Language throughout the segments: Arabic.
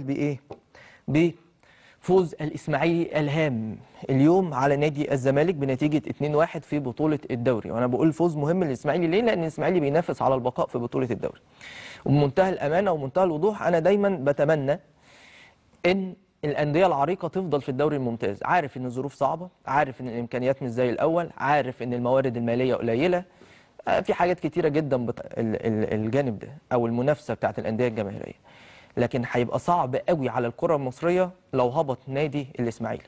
بإيه؟ بفوز الإسماعيلي الهام اليوم على نادي الزمالك بنتيجة 2-1 في بطولة الدوري وأنا بقول فوز مهم للإسماعيلي ليه؟ لأن الإسماعيلي بينافس على البقاء في بطولة الدوري وبمنتهى الأمانة ومنتهى الوضوح أنا دايما بتمنى إن الانديه العريقه تفضل في الدوري الممتاز عارف ان الظروف صعبه عارف ان الامكانيات مش زي الاول عارف ان الموارد الماليه قليله آه، في حاجات كتيره جدا بت... الجانب ده او المنافسه بتاعت الانديه الجماهيريه لكن هيبقى صعب قوي على الكره المصريه لو هبط نادي الاسماعيلي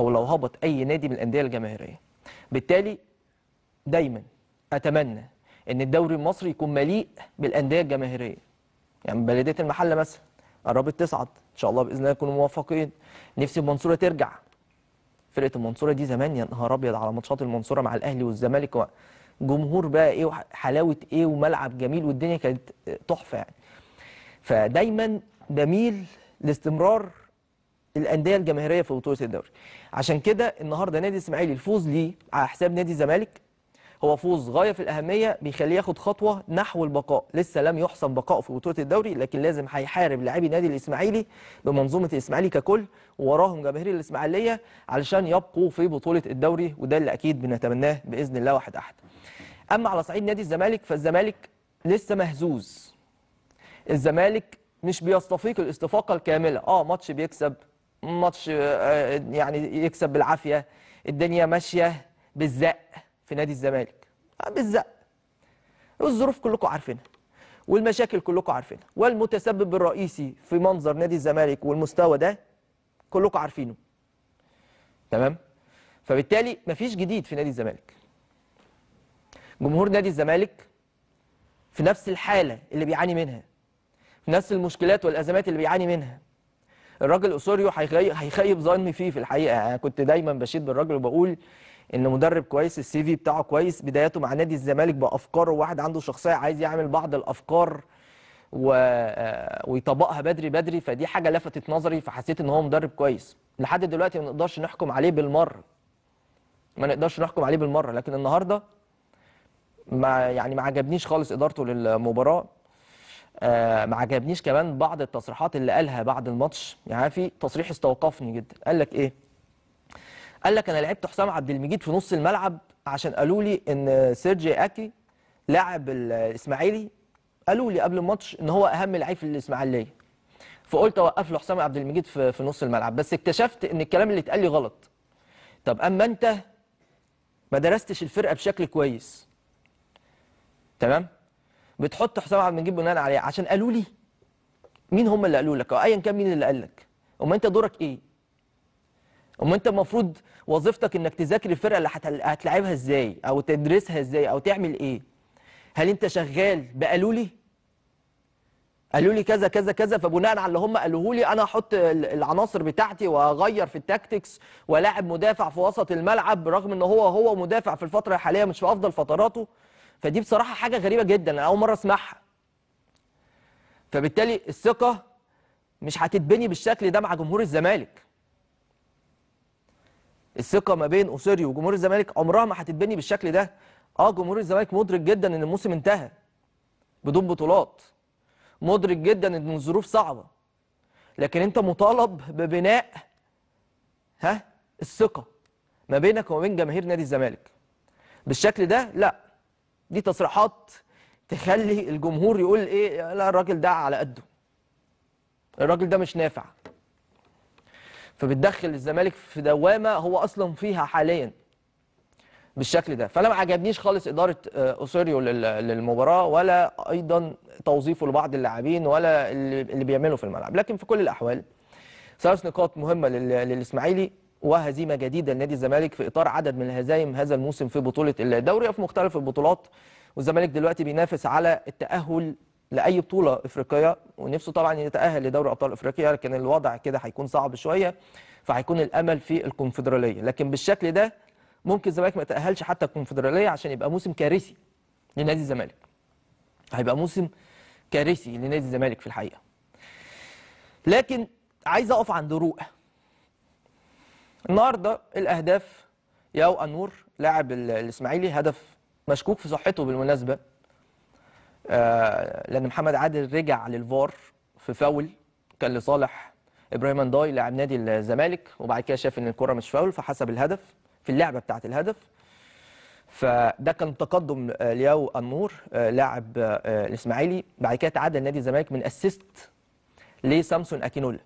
او لو هبط اي نادي من الانديه الجماهيريه بالتالي دايما اتمنى ان الدوري المصري يكون مليء بالانديه الجماهيريه يعني بلديه المحله مثلا قربت تصعد ان شاء الله باذن الله يكونوا موفقين نفسي المنصوره ترجع فرقه المنصوره دي زمان يا نهار ابيض على ماتشات المنصوره مع الاهلي والزمالك جمهور بقى ايه وحلاوه ايه وملعب جميل والدنيا كانت تحفه يعني فدايما بميل لاستمرار الانديه الجماهيريه في بطوله الدوري عشان كده النهارده نادي الاسماعيلي الفوز ليه على حساب نادي الزمالك هو فوز غايه في الاهميه بيخليه ياخد خطوه نحو البقاء لسه لم يحسم بقائه في بطوله الدوري لكن لازم هيحارب لاعبي نادي الاسماعيلي بمنظومه الاسماعيلي ككل ووراهم جماهير الاسماعيليه علشان يبقوا في بطوله الدوري وده اللي اكيد بنتمناه باذن الله واحد احد اما على صعيد نادي الزمالك فالزمالك لسه مهزوز الزمالك مش بيستفيق الاستفاقه الكامله اه ماتش بيكسب ماتش آه، يعني يكسب بالعافيه الدنيا ماشيه بالزق في نادي الزمالك آه، بالزق والظروف كلكم عارفينها والمشاكل كلكم عارفينها والمتسبب الرئيسي في منظر نادي الزمالك والمستوى ده كلكم عارفينه تمام فبالتالي مفيش جديد في نادي الزمالك جمهور نادي الزمالك في نفس الحاله اللي بيعاني منها نفس المشكلات والازمات اللي بيعاني منها الراجل اسوريو هيخيب ظني فيه في الحقيقه يعني انا كنت دايما بشيد بالراجل وبقول ان مدرب كويس السي في بتاعه كويس بداياته مع نادي الزمالك بافكاره واحد عنده شخصيه عايز يعمل بعض الافكار و... آه، ويطبقها بدري بدري فدي حاجه لفتت نظري فحسيت ان هو مدرب كويس لحد دلوقتي ما نقدرش نحكم عليه بالمره ما نقدرش نحكم عليه بالمره لكن النهارده ما يعني ما عجبنيش خالص ادارته للمباراه آه، ما عجبنيش كمان بعض التصريحات اللي قالها بعد الماتش يعني في تصريح استوقفني جدا قال لك ايه قال لك انا لعبت حسام عبد المجيد في نص الملعب عشان قالوا لي ان سيرجي اكي لاعب الاسماعيلي قالوا لي قبل الماتش ان هو اهم لعيب في الاسماعيليه فقلت اوقف له حسام عبد المجيد في, في نص الملعب بس اكتشفت ان الكلام اللي اتقال لي غلط طب اما انت ما درستش الفرقه بشكل كويس تمام بتحط حسام عبد المجيد بناء عليه عشان قالوا لي مين هم اللي قالوا لك او ايا كان مين اللي قال لك امال انت دورك ايه امال انت المفروض وظيفتك انك تذاكر الفرقه اللي هتلعبها ازاي او تدرسها ازاي او تعمل ايه هل انت شغال بقالوا لي قالوا لي كذا كذا كذا فبناء على اللي هم قالوه لي انا احط العناصر بتاعتي واغير في التاكتكس ولاعب مدافع في وسط الملعب رغم ان هو هو مدافع في الفتره الحاليه مش في افضل فتراته فدي بصراحه حاجه غريبه جدا انا اول مره اسمعها فبالتالي الثقه مش هتتبني بالشكل ده مع جمهور الزمالك الثقه ما بين اوسيريو وجمهور الزمالك عمرها ما هتتبني بالشكل ده اه جمهور الزمالك مدرك جدا ان الموسم انتهى بدون بطولات مدرك جدا ان الظروف صعبه لكن انت مطالب ببناء ها الثقه ما بينك وما بين جماهير نادي الزمالك بالشكل ده لا دي تصريحات تخلي الجمهور يقول ايه لا الراجل ده على قده الراجل ده مش نافع فبتدخل الزمالك في دوامه هو اصلا فيها حاليا بالشكل ده فانا ما عجبنيش خالص اداره آه، اوسيريو للمباراه ولا ايضا توظيفه لبعض اللاعبين ولا اللي بيعمله في الملعب لكن في كل الاحوال ثلاث نقاط مهمه للاسماعيلي وهزيمه جديده لنادي الزمالك في اطار عدد من الهزايم هذا الموسم في بطوله الدوري وفي مختلف البطولات والزمالك دلوقتي بينافس على التاهل لاي بطوله افريقيه ونفسه طبعا يتاهل لدوري ابطال افريقيا لكن الوضع كده هيكون صعب شويه فهيكون الامل في الكونفدراليه لكن بالشكل ده ممكن الزمالك ما يتاهلش حتى الكونفدراليه عشان يبقى موسم كارثي لنادي الزمالك هيبقى موسم كارثي لنادي الزمالك في الحقيقه لكن عايز اقف عند رؤى النهارده الاهداف ياو انور لاعب الاسماعيلي هدف مشكوك في صحته بالمناسبه آه لان محمد عادل رجع للفار في فاول كان لصالح ابراهيم انداي لاعب نادي الزمالك وبعد كده شاف ان الكره مش فاول فحسب الهدف في اللعبه بتاعه الهدف فده كان تقدم آه، لياو النور آه، لاعب آه، الاسماعيلي بعد كده تعادل نادي الزمالك من اسيست لسامسون اكينولا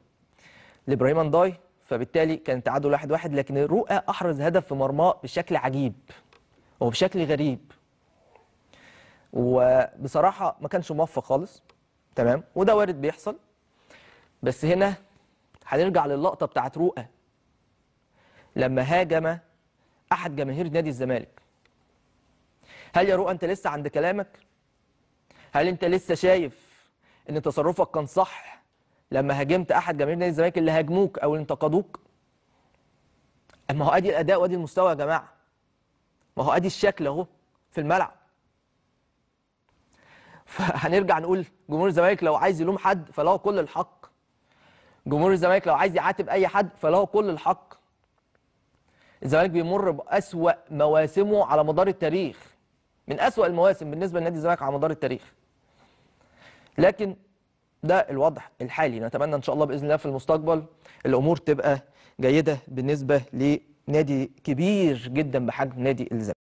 لابراهيم انداي فبالتالي كان تعادل واحد واحد لكن الرؤى أحرز هدف في مرماه بشكل عجيب وبشكل غريب وبصراحة ما كانش موفق خالص تمام وده وارد بيحصل بس هنا هنرجع للقطة بتاعت رؤى لما هاجم أحد جماهير نادي الزمالك هل يا رؤى أنت لسه عند كلامك؟ هل أنت لسه شايف إن تصرفك كان صح لما هاجمت احد جماهير نادي الزمالك اللي هاجموك او اللي انتقدوك اما هو ادي الاداء وادي المستوى يا جماعه ما هو ادي الشكل اهو في الملعب فهنرجع نقول جمهور الزمالك لو عايز يلوم حد فله كل الحق جمهور الزمالك لو عايز يعاتب اي حد فله كل الحق الزمالك بيمر بأسوأ مواسمه على مدار التاريخ من أسوأ المواسم بالنسبة لنادي الزمالك على مدار التاريخ لكن ده الوضع الحالي نتمنى ان شاء الله باذن الله في المستقبل الامور تبقى جيده بالنسبه لنادي كبير جدا بحجم نادي الزمالك